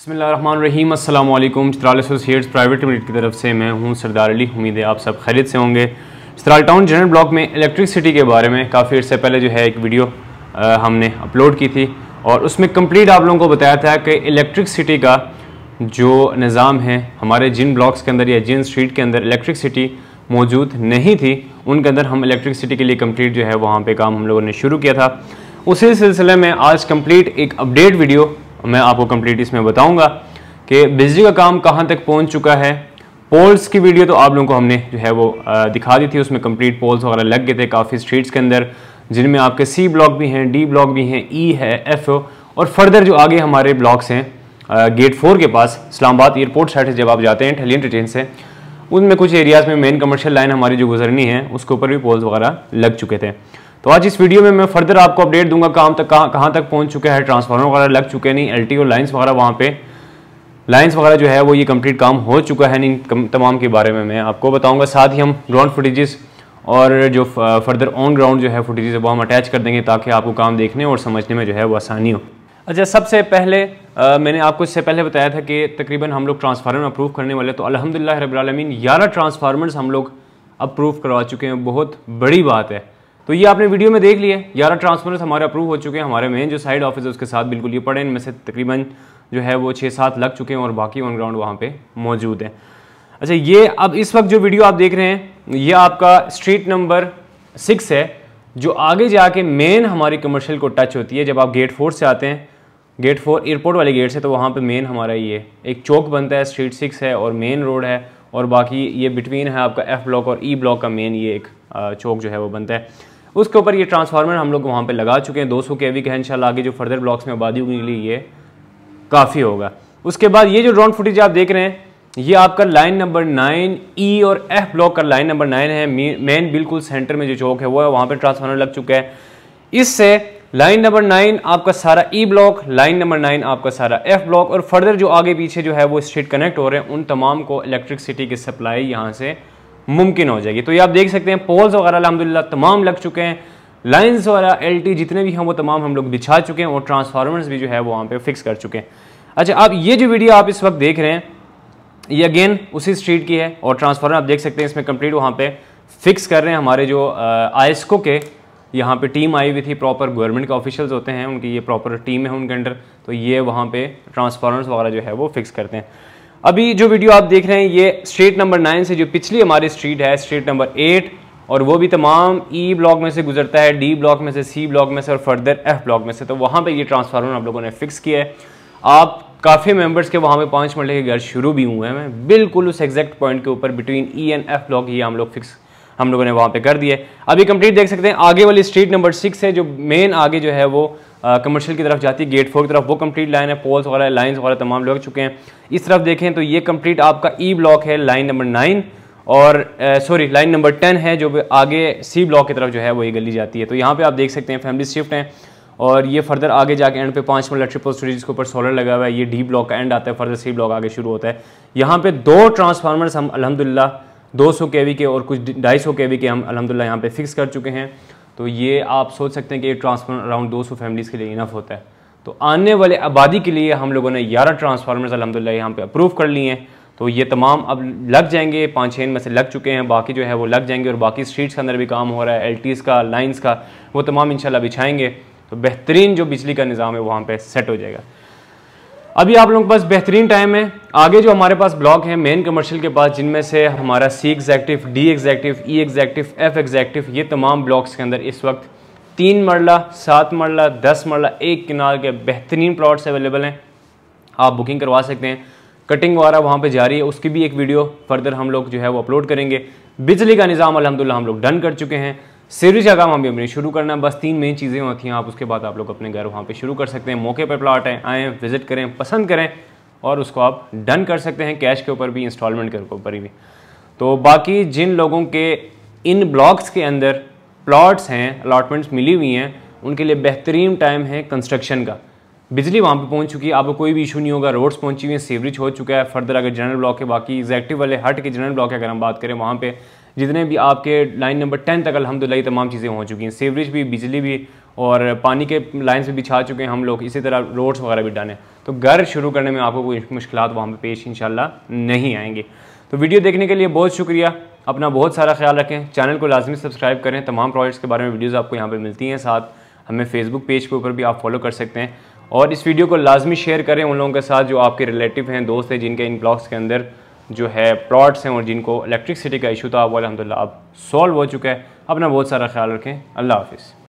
बसमीम अल्लाम Chitral associates private limited की तरफ से मैं हूं सरदार अली उम्मीद है आप सब खरीद से होंगे चित्राल टाउन जनरल ब्लॉक में इलेक्ट्रिसिटी के बारे में काफ़ी अर्से पहले जो है एक वीडियो आ, हमने अपलोड की थी और उसमें कंप्लीट आप लोगों को बताया था कि इलेक्ट्रिकसिटी का जो निज़ाम है हमारे जिन ब्लॉक्स के अंदर या जिन स्ट्रीट के अंदर इलेक्ट्रिकसिटी मौजूद नहीं थी उनके अंदर हम इलेक्ट्रिकसिटी के लिए कम्प्लीट जो है वहाँ पर काम हम लोगों ने शुरू किया था उसी सिलसिले में आज कम्प्लीट एक अपडेट वीडियो मैं आपको कंप्लीट इसमें बताऊंगा कि बिजली का काम कहाँ तक पहुँच चुका है पोल्स की वीडियो तो आप लोगों को हमने जो है वो दिखा दी थी उसमें कंप्लीट पोल्स वगैरह लग गए थे काफ़ी स्ट्रीट्स के अंदर जिनमें आपके सी ब्लॉक भी हैं डी ब्लॉक भी हैं ई e है एफ और फर्दर जो आगे हमारे ब्लॉक्स हैं गेट फोर के पास इस्लामाबाद एयरपोर्ट साइड से जब आप जाते हैं ठलियन ट्रेन से उनमें कुछ एरियाज़ में मेन कमर्शियल लाइन हमारी जो गुजरनी है उसके ऊपर भी पोल्स वगैरह लग चुके थे तो आज इस वीडियो में मैं फर्दर आपको अपडेट दूंगा काम तक कहाँ कहाँ तक पहुँच चुका है ट्रांसफार्मर वगैरह लग चुके नहीं एल टी लाइन्स वगैरह वहाँ पे लाइन्स वगैरह जो है वो ये कंप्लीट काम हो चुका है नहीं तमाम के बारे में मैं आपको बताऊँगा साथ ही हम ग्राउंड फुटेजेस और जो फर्दर ऑन ग्राउंड जो है फुटेजेस वो हम अटैच कर देंगे ताकि आपको काम देखने और समझने में जो है वो आसानी हो अच्छा सबसे पहले आ, मैंने आपको इससे पहले बताया था कि तकरीबन हम लोग ट्रांसफार्मर अप्रूव करने वाले तो अलहमदिल्ला रबालमीन ग्यारह ट्रांसफार्मर्स हम लोग अप्रूव करवा चुके हैं बहुत बड़ी बात है तो ये आपने वीडियो में देख लिया ग्यारह ट्रांसफॉर्मर्स हमारे अप्रूव हो चुके हैं हमारे मेन जो साइड ऑफिस है उसके साथ बिल्कुल ये पड़े इनमें से तकरीबन जो है वो छः सात लग चुके हैं और बाकी ऑन ग्राउंड वहाँ पे मौजूद हैं अच्छा ये अब इस वक्त जो वीडियो आप देख रहे हैं ये आपका स्ट्रीट नंबर सिक्स है जो आगे जाके मेन हमारी कमर्शियल को टच होती है जब आप गेट फोर से आते हैं गेट फोर एयरपोर्ट वाले गेट से तो वहाँ पे मेन हमारा ये एक चौक बनता है स्ट्रीट सिक्स है और मेन रोड है और बाकी ये बिटवीन है आपका एफ ब्लॉक और ई e ब्लॉक का मेन ये एक चौक जो है वो बनता है उसके ऊपर ये ट्रांसफार्मर हम लोग वहाँ पे लगा चुके हैं 200 सौ के वी का इनशाला आगे जो फर्दर ब्लॉक्स में आबादी के लिए ये काफ़ी होगा उसके बाद ये जो ड्रॉन फुटेज आप देख रहे हैं ये आपका लाइन नंबर नाइन ई और एफ ब्लॉक का लाइन नंबर नाइन है मेन बिल्कुल सेंटर में जो चौक है वो है वहाँ पर ट्रांसफार्मर लग चुका है इससे लाइन नंबर नाइन आपका सारा E block line number nine आपका सारा एफ ब्लॉक और फर्दर जो आगे पीछे जो है वो स्ट्रीट कनेक्ट हो रहे हैं उन तमाम को इलेक्ट्रिसिटी की सप्लाई यहाँ से मुमकिन हो जाएगी तो ये आप देख सकते हैं पोल्स वगैरह अलहमदिल्ला तमाम लग चुके हैं लाइन्स वगैरह एल जितने भी हैं वो तमाम हम लोग बिछा चुके हैं और ट्रांसफार्मर्स भी जो है वो वहाँ पर फिक्स कर चुके हैं अच्छा आप ये जो वीडियो आप इस वक्त देख रहे हैं ये अगेन उसी स्ट्रीट की है और ट्रांसफार्मर आप देख सकते हैं इसमें कंप्लीट वहाँ पे फिक्स कर रहे हैं हमारे जो आयस्को के यहाँ पे टीम आई हुई थी प्रॉपर गवर्नमेंट के ऑफिशियल्स होते हैं उनकी ये प्रॉपर टीम है उनके अंडर तो ये वहाँ पे ट्रांसफार्मर्स वगैरह जो है वो फिक्स करते हैं अभी जो वीडियो आप देख रहे हैं ये स्ट्रीट नंबर नाइन से जो पिछली हमारी स्ट्रीट है स्ट्रीट नंबर एट और वो भी तमाम ई e ब्लॉक में से गुजरता है डी ब्लॉक में से सी ब्लॉक में से और फर्दर एफ ब्लॉक में से तो वहाँ पे ये ट्रांसफार्मर आप लोगों ने फिक्स किया है आप काफ़ी मेम्बर्स के वहाँ पे पाँच मरले के घर शुरू भी हुए हैं बिल्कुल उस एग्जैक्ट पॉइंट के ऊपर between E and F block ये हम लोग फिक्स हम लोगों ने वहाँ पे कर दिए अभी कंप्लीट देख सकते हैं आगे वाली स्ट्रीट नंबर सिक्स है जो मेन आगे जो है वो कमर्शियल की तरफ जाती है गेट फोर की तरफ वो कंप्लीट लाइन है पोल्स वगैरह लाइन्स वगैरह तमाम लग चुके हैं इस तरफ देखें तो ये कंप्लीट आपका ई e ब्लॉक है लाइन नंबर नाइन और सॉरी लाइन नंबर टेन है जो आगे सी ब्लॉक की तरफ जो है वो ये गली जाती है तो यहाँ पर आप देख सकते हैं फैमिली शिफ्ट हैं और ये फर्दर आगे जाके एंड पे पाँच मिनट ट्रिपल स्टोरेज के ऊपर सोलर लगा हुआ है ये डी ब्लॉक का एंड आता है फर्दर सी ब्लॉक आगे शुरू होता है यहाँ पे दो ट्रांसफार्मर्स हम अलहमदिल्ला 200 केवी के और कुछ 250 केवी के हम अलहमदिल्ला यहाँ पे फिक्स कर चुके हैं तो ये आप सोच सकते हैं कि ये ट्रांसफार्मर अराउंड 200 फैमिलीज़ के लिए इनफ होता है तो आने वाले आबादी के लिए हम लोगों ने ग्यारह ट्रांसफार्मर्स अलहमदिल्ला यहाँ पर अप्रूव कर लिए हैं तो ये तमाम अब लग जाएंगे पाँच छः में से लग चुके हैं बाकी जो है वो लग जाएंगे और बाकी स्ट्रीट्स के अंदर भी काम हो रहा है एल का लाइन्स का वो तमाम इन शिछाएँगे तो बेहतरीन जो बिजली का निज़ाम है वहाँ पर सेट हो जाएगा अभी आप लोगों के पास बेहतरीन टाइम है आगे जो हमारे पास ब्लॉक है मेन कमर्शियल के पास जिनमें से हमारा C executive D executive E executive F executive ये तमाम ब्लॉक्स के अंदर इस वक्त तीन मरला सात मरला दस मरला एक किनार के बेहतरीन प्लॉट्स अवेलेबल हैं आप बुकिंग करवा सकते हैं कटिंग वगैरह वहाँ पर जारी है उसकी भी एक वीडियो फर्दर हम लोग जो है वो अपलोड करेंगे बिजली का निज़ाम अलहमदिल्ला हम लोग डन कर चुके हैं सीरीज का काम भी हमने शुरू करना है बस तीन मेन चीज़ें होती हैं आप उसके बाद आप लोग अपने घर वहाँ पे शुरू कर सकते हैं मौके पर प्लाट हैं आएँ विजिट करें पसंद करें और उसको आप डन कर सकते हैं कैश के ऊपर भी इंस्टॉलमेंट के ऊपर भी तो बाकी जिन लोगों के इन ब्लॉक्स के अंदर प्लाट्स हैं अलाटमेंट्स मिली हुई हैं उनके लिए बेहतरीन टाइम है कंस्ट्रक्शन का बिजली वहाँ पे पहुँच चुकी है आपको कोई भी इशू नहीं होगा रोड्स पहुँची हुई हैं सीवरेज हो चुका है फर्दर अगर जनरल ब्लॉक के बाकी एग्जैक्टिव वाले हट के जनरल ब्लॉक की अगर हम बात करें वहाँ पे जितने भी आपके लाइन नंबर टेन तक अलहमदिल्ला तमाम चीज़ें हो चुकी हैं सीवरेज भी बिजली भी और पानी के लाइन्स भी बिछा चुके हैं हम लोग इसी तरह रोड्स वगैरह भी डाले तो घर शुरू करने में आपको कोई मुश्किल वहाँ पर पेश इन नहीं आएंगी तो वीडियो देखने के लिए बहुत शुक्रिया अपना बहुत सारा ख्याल रखें चैनल को लाजमी सब्सक्राइब करें तमाम प्रोजेक्ट्स के बारे में वीडियोज़ आपको यहाँ पर मिलती हैं साथ हमें फेसबुक पेज के ऊपर भी आप फॉलो कर सकते हैं और इस वीडियो को लाजमी शेयर करें उन लोगों के साथ जो आपके रिलेटिव हैं दोस्त हैं जिनके इन ब्लॉग्स के अंदर जो है प्लॉट्स हैं और जिनको इलेक्ट्रिसिटी का इशू था वो अलहमदिल्ला अब सॉल्व हो चुका है अपना बहुत सारा ख्याल रखें अल्लाह हाफिज़